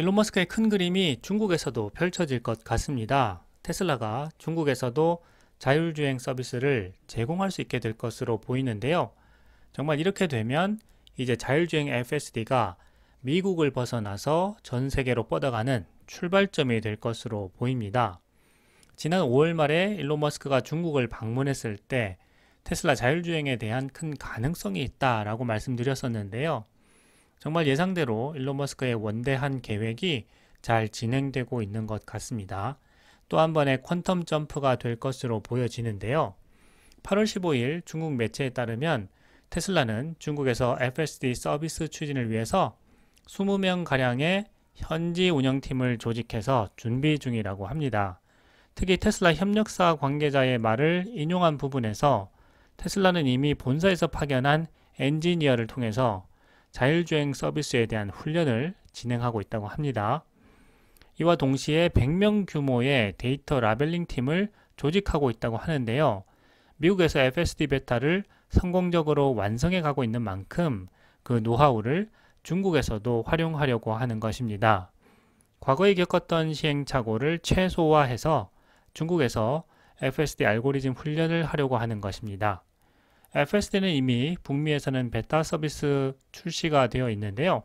일론 머스크의 큰 그림이 중국에서도 펼쳐질 것 같습니다. 테슬라가 중국에서도 자율주행 서비스를 제공할 수 있게 될 것으로 보이는데요. 정말 이렇게 되면 이제 자율주행 FSD가 미국을 벗어나서 전 세계로 뻗어가는 출발점이 될 것으로 보입니다. 지난 5월 말에 일론 머스크가 중국을 방문했을 때 테슬라 자율주행에 대한 큰 가능성이 있다라고 말씀드렸었는데요. 정말 예상대로 일론 머스크의 원대한 계획이 잘 진행되고 있는 것 같습니다. 또 한 번의 퀀텀 점프가 될 것으로 보여지는데요. 8월 15일 중국 매체에 따르면 테슬라는 중국에서 FSD 서비스 추진을 위해서 20명 가량의 현지 운영팀을 조직해서 준비 중이라고 합니다. 특히 테슬라 협력사 관계자의 말을 인용한 부분에서 테슬라는 이미 본사에서 파견한 엔지니어를 통해서 자율주행 서비스에 대한 훈련을 진행하고 있다고 합니다. 이와 동시에 100명 규모의 데이터 라벨링 팀을 조직하고 있다고 하는데요. 미국에서 FSD 베타를 성공적으로 완성해 가고 있는 만큼 그 노하우를 중국에서도 활용하려고 하는 것입니다. 과거에 겪었던 시행착오를 최소화해서 중국에서 FSD 알고리즘 훈련을 하려고 하는 것입니다. FSD는 이미 북미에서는 베타 서비스 출시가 되어 있는데요.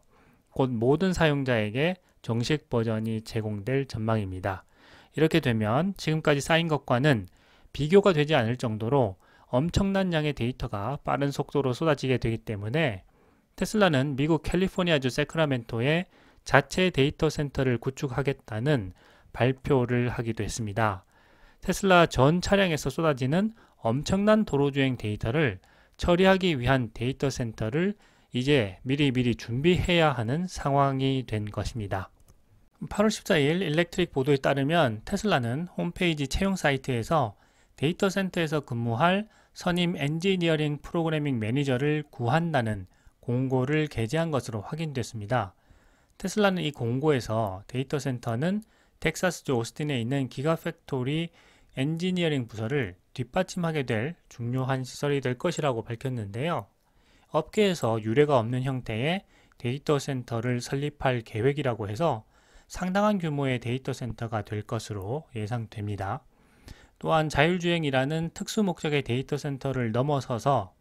곧 모든 사용자에게 정식 버전이 제공될 전망입니다. 이렇게 되면 지금까지 쌓인 것과는 비교가 되지 않을 정도로 엄청난 양의 데이터가 빠른 속도로 쏟아지게 되기 때문에 테슬라는 미국 캘리포니아주 세크라멘토에 자체 데이터 센터를 구축하겠다는 발표를 하기도 했습니다. 테슬라 전 차량에서 쏟아지는 엄청난 도로주행 데이터를 처리하기 위한 데이터 센터를 이제 미리미리 준비해야 하는 상황이 된 것입니다. 8월 14일 일렉트릭 보도에 따르면 테슬라는 홈페이지 채용 사이트에서 데이터 센터에서 근무할 선임 엔지니어링 프로그래밍 매니저를 구한다는 공고를 게재한 것으로 확인됐습니다. 테슬라는 이 공고에서 데이터 센터는 텍사스주 오스틴에 있는 기가팩토리 엔지니어링 부서를 뒷받침하게 될 중요한 시설이 될 것이라고 밝혔는데요. 업계에서 유례가 없는 형태의 데이터 센터를 설립할 계획이라고 해서 상당한 규모의 데이터 센터가 될 것으로 예상됩니다. 또한 자율주행이라는 특수 목적의 데이터 센터를 넘어서서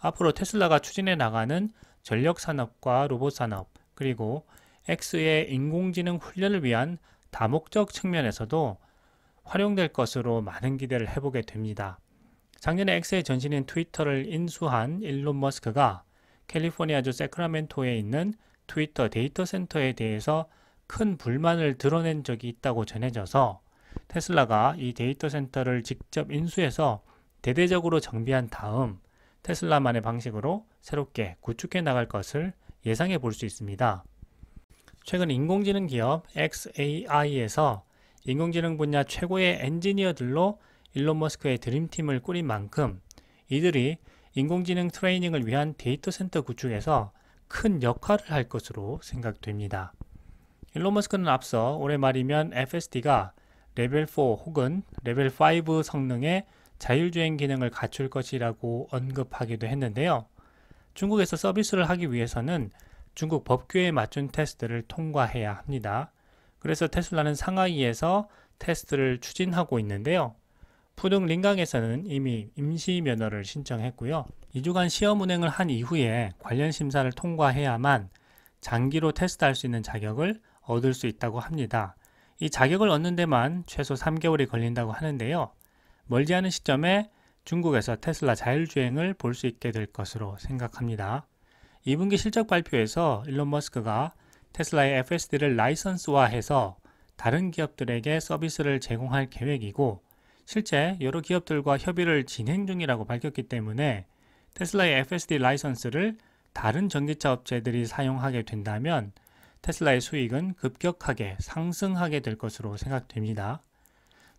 앞으로 테슬라가 추진해 나가는 전력 산업과 로봇 산업 그리고 X의 인공지능 훈련을 위한 다목적 측면에서도 활용될 것으로 많은 기대를 해보게 됩니다. 작년에 X의 전신인 트위터를 인수한 일론 머스크가 캘리포니아주 세크라멘토에 있는 트위터 데이터 센터에 대해서 큰 불만을 드러낸 적이 있다고 전해져서 테슬라가 이 데이터 센터를 직접 인수해서 대대적으로 정비한 다음 테슬라만의 방식으로 새롭게 구축해 나갈 것을 예상해 볼 수 있습니다. 최근 인공지능 기업 XAI에서 인공지능 분야 최고의 엔지니어들로 일론 머스크의 드림팀을 꾸린 만큼 이들이 인공지능 트레이닝을 위한 데이터 센터 구축에서 큰 역할을 할 것으로 생각됩니다. 일론 머스크는 앞서 올해 말이면 FSD가 레벨 4 혹은 레벨 5 성능의 자율주행 기능을 갖출 것이라고 언급하기도 했는데요. 중국에서 서비스를 하기 위해서는 중국 법규에 맞춘 테스트를 통과해야 합니다. 그래서 테슬라는 상하이에서 테스트를 추진하고 있는데요. 푸둥 링강에서는 이미 임시 면허를 신청했고요. 2주간 시험 운행을 한 이후에 관련 심사를 통과해야만 장기로 테스트할 수 있는 자격을 얻을 수 있다고 합니다. 이 자격을 얻는 데만 최소 3개월이 걸린다고 하는데요. 멀지 않은 시점에 중국에서 테슬라 자율주행을 볼 수 있게 될 것으로 생각합니다. 2분기 실적 발표에서 일론 머스크가 테슬라의 FSD를 라이선스화해서 다른 기업들에게 서비스를 제공할 계획이고 실제 여러 기업들과 협의를 진행 중이라고 밝혔기 때문에 테슬라의 FSD 라이선스를 다른 전기차 업체들이 사용하게 된다면 테슬라의 수익은 급격하게 상승하게 될 것으로 생각됩니다.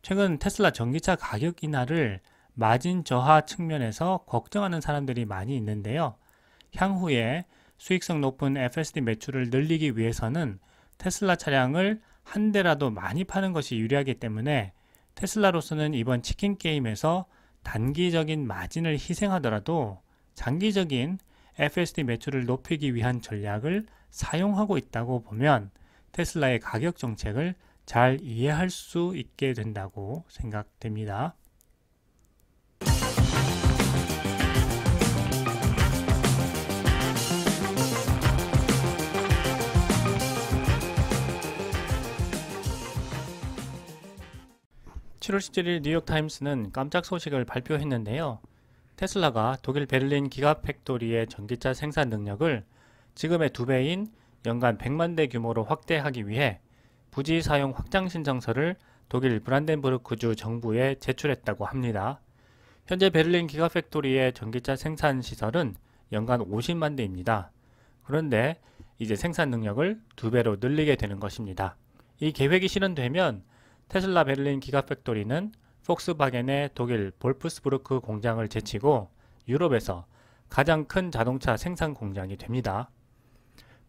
최근 테슬라 전기차 가격 인하를 마진 저하 측면에서 걱정하는 사람들이 많이 있는데요. 향후에 수익성 높은 FSD 매출을 늘리기 위해서는 테슬라 차량을 한 대라도 많이 파는 것이 유리하기 때문에 테슬라로서는 이번 치킨 게임에서 단기적인 마진을 희생하더라도 장기적인 FSD 매출을 높이기 위한 전략을 사용하고 있다고 보면 테슬라의 가격 정책을 잘 이해할 수 있게 된다고 생각됩니다. 7월 17일 뉴욕타임스는 깜짝 소식을 발표했는데요. 테슬라가 독일 베를린 기가팩토리의 전기차 생산 능력을 지금의 두배인 연간 100만 대 규모로 확대하기 위해 부지 사용 확장 신청서를 독일 브란덴부르크주 정부에 제출했다고 합니다. 현재 베를린 기가팩토리의 전기차 생산 시설은 연간 50만 대입니다. 그런데 이제 생산 능력을 두 배로 늘리게 되는 것입니다. 이 계획이 실현되면 테슬라 베를린 기가팩토리는 폭스바겐의 독일 볼프스부르크 공장을 제치고 유럽에서 가장 큰 자동차 생산 공장이 됩니다.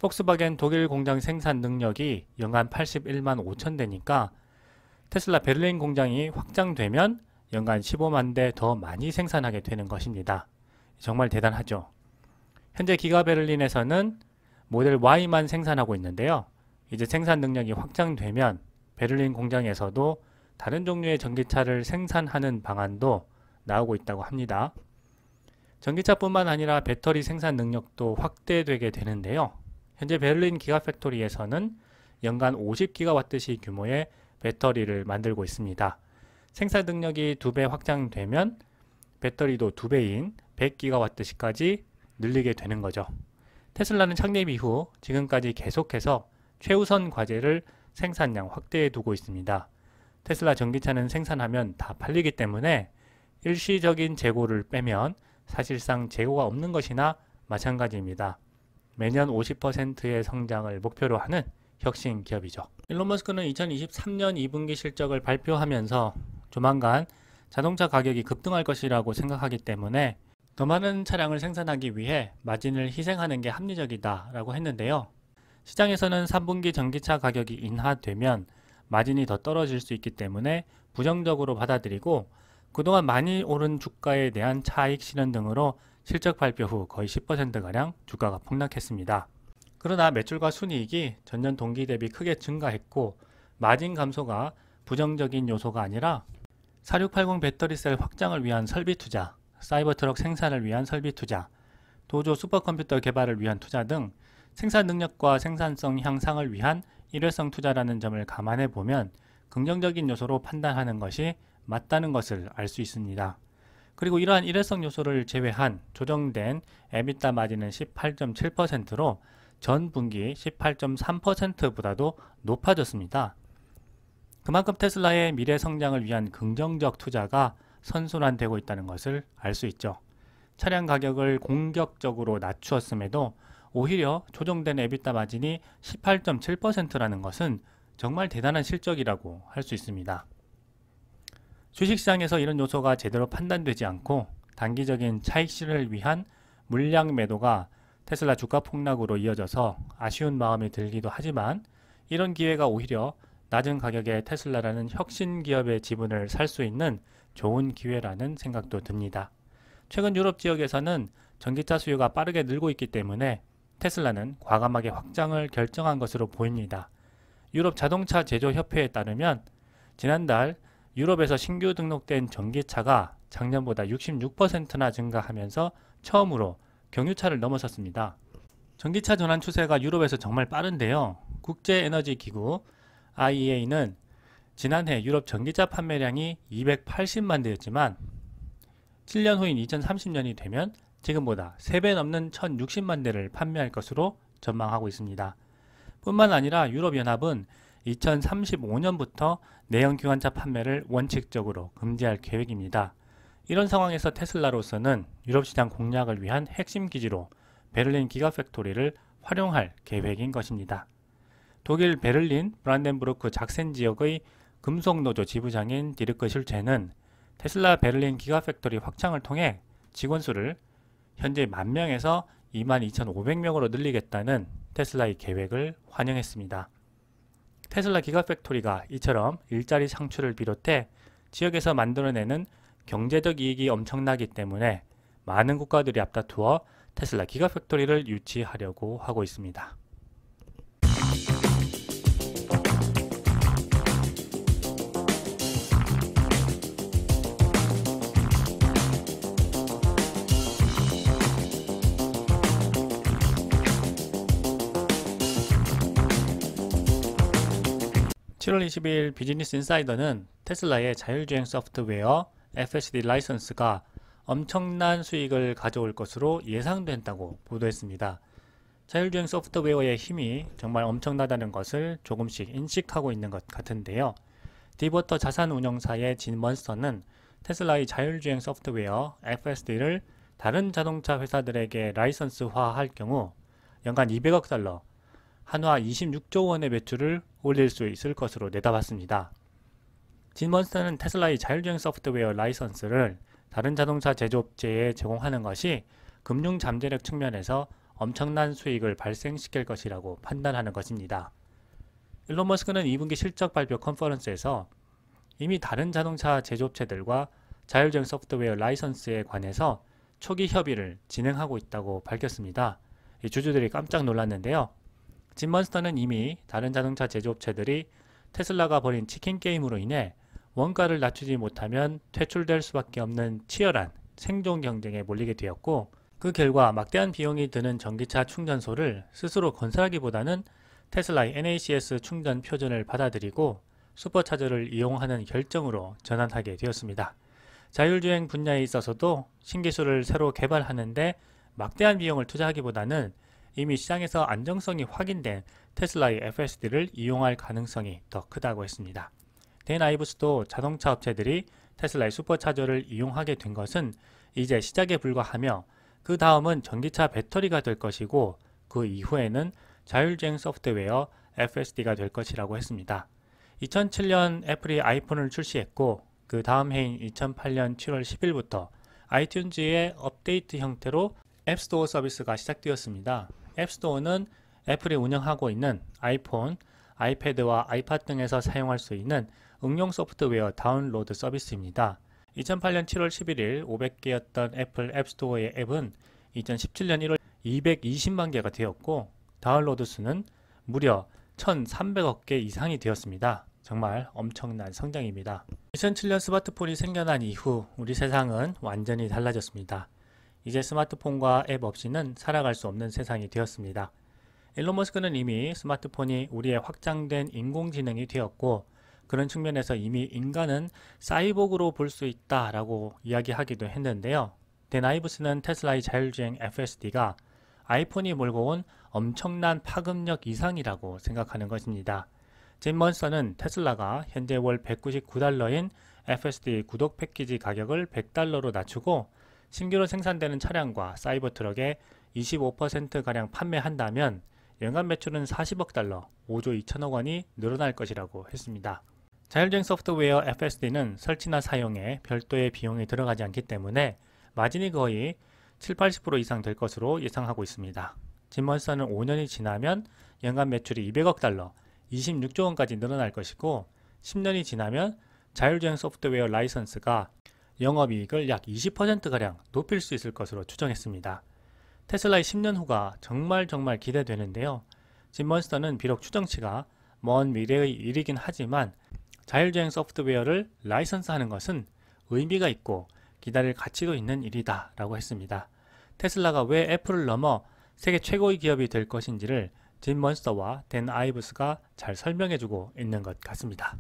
폭스바겐 독일 공장 생산 능력이 연간 81만 5천 대니까 테슬라 베를린 공장이 확장되면 연간 15만 대 더 많이 생산하게 되는 것입니다. 정말 대단하죠. 현재 기가 베를린에서는 모델 Y만 생산하고 있는데요. 이제 생산 능력이 확장되면 베를린 공장에서도 다른 종류의 전기차를 생산하는 방안도 나오고 있다고 합니다. 전기차뿐만 아니라 배터리 생산 능력도 확대되게 되는데요. 현재 베를린 기가팩토리에서는 연간 50기가와트시 규모의 배터리를 만들고 있습니다. 생산 능력이 2배 확장되면 배터리도 2배인 100기가와트시까지 늘리게 되는 거죠. 테슬라는 창립 이후 지금까지 계속해서 최우선 과제를 생산량 확대해 두고 있습니다. 테슬라 전기차는 생산하면 다 팔리기 때문에 일시적인 재고를 빼면 사실상 재고가 없는 것이나 마찬가지입니다. 매년 50%의 성장을 목표로 하는 혁신 기업이죠. 일론 머스크는 2023년 2분기 실적을 발표하면서 조만간 자동차 가격이 급등할 것이라고 생각하기 때문에 더 많은 차량을 생산하기 위해 마진을 희생하는 게 합리적이다 라고 했는데요. 시장에서는 3분기 전기차 가격이 인하되면 마진이 더 떨어질 수 있기 때문에 부정적으로 받아들이고 그동안 많이 오른 주가에 대한 차익 실현 등으로 실적 발표 후 거의 10%가량 주가가 폭락했습니다. 그러나 매출과 순이익이 전년 동기 대비 크게 증가했고 마진 감소가 부정적인 요소가 아니라 4680 배터리셀 확장을 위한 설비 투자, 사이버트럭 생산을 위한 설비 투자, 도조 슈퍼컴퓨터 개발을 위한 투자 등 생산 능력과 생산성 향상을 위한 일회성 투자라는 점을 감안해 보면 긍정적인 요소로 판단하는 것이 맞다는 것을 알 수 있습니다. 그리고 이러한 일회성 요소를 제외한 조정된 에비타 마진은 18.7%로 전 분기 18.3%보다도 높아졌습니다. 그만큼 테슬라의 미래 성장을 위한 긍정적 투자가 선순환되고 있다는 것을 알 수 있죠. 차량 가격을 공격적으로 낮추었음에도 오히려 조정된 에비타 마진이 18.7%라는 것은 정말 대단한 실적이라고 할 수 있습니다. 주식시장에서 이런 요소가 제대로 판단되지 않고 단기적인 차익실을 위한 물량 매도가 테슬라 주가 폭락으로 이어져서 아쉬운 마음이 들기도 하지만 이런 기회가 오히려 낮은 가격에 테슬라라는 혁신 기업의 지분을 살 수 있는 좋은 기회라는 생각도 듭니다. 최근 유럽 지역에서는 전기차 수요가 빠르게 늘고 있기 때문에 테슬라는 과감하게 확장을 결정한 것으로 보입니다. 유럽 자동차 제조 협회에 따르면 지난달 유럽에서 신규 등록된 전기차가 작년보다 66%나 증가하면서 처음으로 경유차를 넘어섰습니다. 전기차 전환 추세가 유럽에서 정말 빠른데요. 국제에너지기구 IEA는 지난해 유럽 전기차 판매량이 280만 대였지만 7년 후인 2030년이 되면 지금보다 3배 넘는 1060만 대를 판매할 것으로 전망하고 있습니다. 뿐만 아니라 유럽연합은 2035년부터 내연기관차 판매를 원칙적으로 금지할 계획입니다. 이런 상황에서 테슬라로서는 유럽시장 공략을 위한 핵심 기지로 베를린 기가팩토리를 활용할 계획인 것입니다. 독일 베를린 브란덴부르크 작센 지역의 금속노조 지부장인 디르크 실체는 테슬라 베를린 기가팩토리 확장을 통해 직원 수를 현재 1만 명에서 22,500명으로 만 늘리겠다는 테슬라의 계획을 환영했습니다. 테슬라 기가팩토리가 이처럼 일자리 창출을 비롯해 지역에서 만들어내는 경제적 이익이 엄청나기 때문에 많은 국가들이 앞다투어 테슬라 기가팩토리를 유치하려고 하고 있습니다. 7월 22일 비즈니스 인사이더는 테슬라의 자율주행 소프트웨어 FSD 라이선스가 엄청난 수익을 가져올 것으로 예상된다고 보도했습니다. 자율주행 소프트웨어의 힘이 정말 엄청나다는 것을 조금씩 인식하고 있는 것 같은데요. 디버터 자산운용사의 진 먼스터는 테슬라의 자율주행 소프트웨어 FSD를 다른 자동차 회사들에게 라이선스화할 경우 연간 200억 달러, 한화 26조 원의 매출을 올릴 수 있을 것으로 내다봤습니다. 진먼스는 테슬라의 자율주행 소프트웨어 라이선스를 다른 자동차 제조업체에 제공하는 것이 금융 잠재력 측면에서 엄청난 수익을 발생시킬 것이라고 판단하는 것입니다. 일론 머스크는 2분기 실적 발표 컨퍼런스에서 이미 다른 자동차 제조업체들과 자율주행 소프트웨어 라이선스에 관해서 초기 협의를 진행하고 있다고 밝혔습니다. 주주들이 깜짝 놀랐는데요. 짐먼스터는 이미 다른 자동차 제조업체들이 테슬라가 벌인 치킨 게임으로 인해 원가를 낮추지 못하면 퇴출될 수밖에 없는 치열한 생존 경쟁에 몰리게 되었고 그 결과 막대한 비용이 드는 전기차 충전소를 스스로 건설하기보다는 테슬라의 NACS 충전 표준을 받아들이고 슈퍼차저를 이용하는 결정으로 전환하게 되었습니다. 자율주행 분야에 있어서도 신기술을 새로 개발하는데 막대한 비용을 투자하기보다는 이미 시장에서 안정성이 확인된 테슬라의 FSD를 이용할 가능성이 더 크다고 했습니다. 댄 아이브스도 자동차 업체들이 테슬라의 슈퍼차저를 이용하게 된 것은 이제 시작에 불과하며 그 다음은 전기차 배터리가 될 것이고 그 이후에는 자율주행 소프트웨어 FSD가 될 것이라고 했습니다. 2007년 애플이 아이폰을 출시했고 그 다음 해인 2008년 7월 10일부터 아이튠즈의 업데이트 형태로 앱스토어 서비스가 시작되었습니다. 앱스토어는 애플이 운영하고 있는 아이폰, 아이패드와 아이팟 등에서 사용할 수 있는 응용 소프트웨어 다운로드 서비스입니다. 2008년 7월 11일 500개였던 애플 앱스토어의 앱은 2017년 1월 220만 개가 되었고 다운로드 수는 무려 1,300억 개 이상이 되었습니다. 정말 엄청난 성장입니다. 2007년 스마트폰이 생겨난 이후 우리 세상은 완전히 달라졌습니다. 이제 스마트폰과 앱 없이는 살아갈 수 없는 세상이 되었습니다. 일론 머스크는 이미 스마트폰이 우리의 확장된 인공지능이 되었고 그런 측면에서 이미 인간은 사이보그로 볼 수 있다라고 이야기하기도 했는데요. 데나이브스는 테슬라의 자율주행 FSD가 아이폰이 몰고 온 엄청난 파급력 이상이라고 생각하는 것입니다. 짐 먼서는 테슬라가 현재 월 199달러인 FSD 구독 패키지 가격을 100달러로 낮추고 신규로 생산되는 차량과 사이버 트럭에 25%가량 판매한다면 연간 매출은 40억 달러, 5조 2천억 원이 늘어날 것이라고 했습니다. 자율주행 소프트웨어 FSD는 설치나 사용에 별도의 비용이 들어가지 않기 때문에 마진이 거의 7, 80% 이상 될 것으로 예상하고 있습니다. 진먼스는 5년이 지나면 연간 매출이 200억 달러, 26조 원까지 늘어날 것이고 10년이 지나면 자율주행 소프트웨어 라이선스가 영업이익을 약 20%가량 높일 수 있을 것으로 추정했습니다. 테슬라의 10년 후가 정말 정말 기대되는데요. 짐먼스터는 비록 추정치가 먼 미래의 일이긴 하지만 자율주행 소프트웨어를 라이선스하는 것은 의미가 있고 기다릴 가치도 있는 일이다 라고 했습니다. 테슬라가 왜 애플을 넘어 세계 최고의 기업이 될 것인지를 짐 먼스터와 댄 아이브스가 잘 설명해주고 있는 것 같습니다.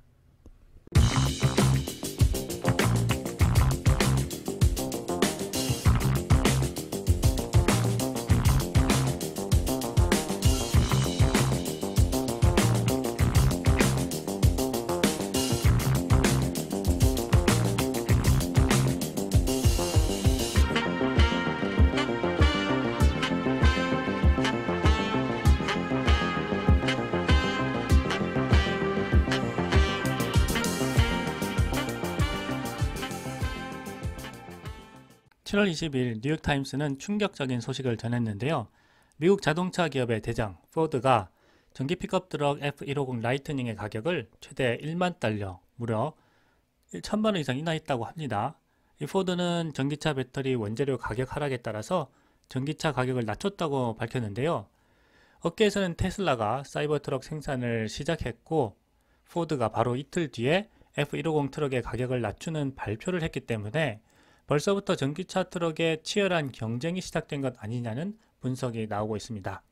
7월 20일 뉴욕타임스는 충격적인 소식을 전했는데요. 미국 자동차 기업의 대장 포드가 전기 픽업 트럭 F150 라이트닝의 가격을 최대 1만 달러, 무려 1천만 원 이상 인하했다고 합니다. 이 포드는 전기차 배터리 원재료 가격 하락에 따라서 전기차 가격을 낮췄다고 밝혔는데요. 업계에서는 테슬라가 사이버 트럭 생산을 시작했고 포드가 바로 이틀 뒤에 F150 트럭의 가격을 낮추는 발표를 했기 때문에 벌써부터 전기차 트럭에 치열한 경쟁이 시작된 것 아니냐는 분석이 나오고 있습니다.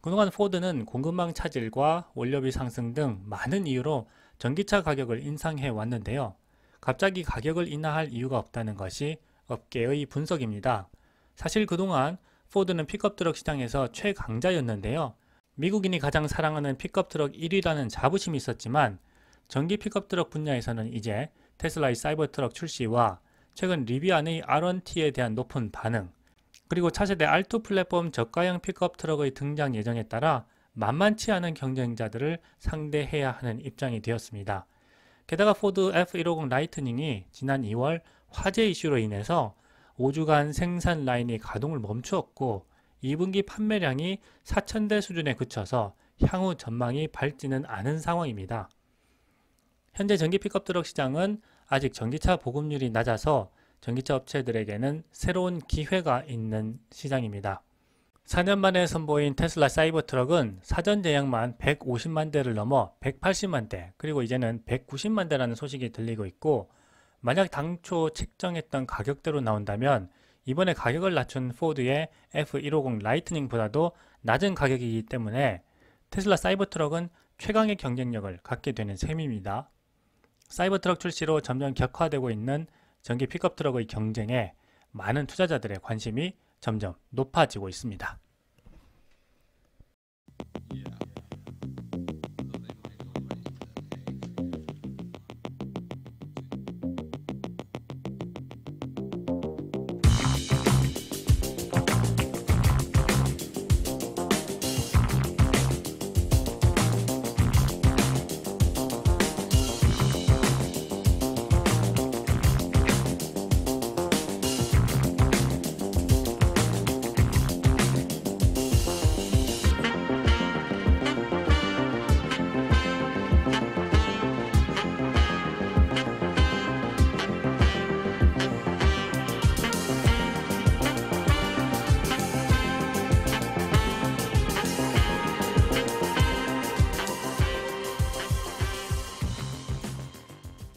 그동안 포드는 공급망 차질과 원료비 상승 등 많은 이유로 전기차 가격을 인상해 왔는데요. 갑자기 가격을 인하할 이유가 없다는 것이 업계의 분석입니다. 사실 그동안 포드는 픽업 트럭 시장에서 최강자였는데요. 미국인이 가장 사랑하는 픽업 트럭 1위라는 자부심이 있었지만 전기 픽업 트럭 분야에서는 이제 테슬라의 사이버 트럭 출시와 최근 리비안의 R1T에 대한 높은 반응, 그리고 차세대 R2 플랫폼 저가형 픽업 트럭의 등장 예정에 따라 만만치 않은 경쟁자들을 상대해야 하는 입장이 되었습니다. 게다가 포드 F150 라이트닝이 지난 2월 화재 이슈로 인해서 5주간 생산 라인이 가동을 멈추었고 2분기 판매량이 4 0대 수준에 그쳐서 향후 전망이 밝지는 않은 상황입니다. 현재 전기 픽업 트럭 시장은 아직 전기차 보급률이 낮아서 전기차 업체들에게는 새로운 기회가 있는 시장입니다. 4년 만에 선보인 테슬라 사이버 트럭은 사전 제약만 150만 대를 넘어 180만 대, 그리고 이제는 190만 대라는 소식이 들리고 있고, 만약 당초 책정했던 가격대로 나온다면 이번에 가격을 낮춘 포드의 F150 라이트닝보다도 낮은 가격이기 때문에 테슬라 사이버 트럭은 최강의 경쟁력을 갖게 되는 셈입니다. 사이버트럭 출시로 점점 격화되고 있는 전기 픽업 트럭의 경쟁에 많은 투자자들의 관심이 점점 높아지고 있습니다.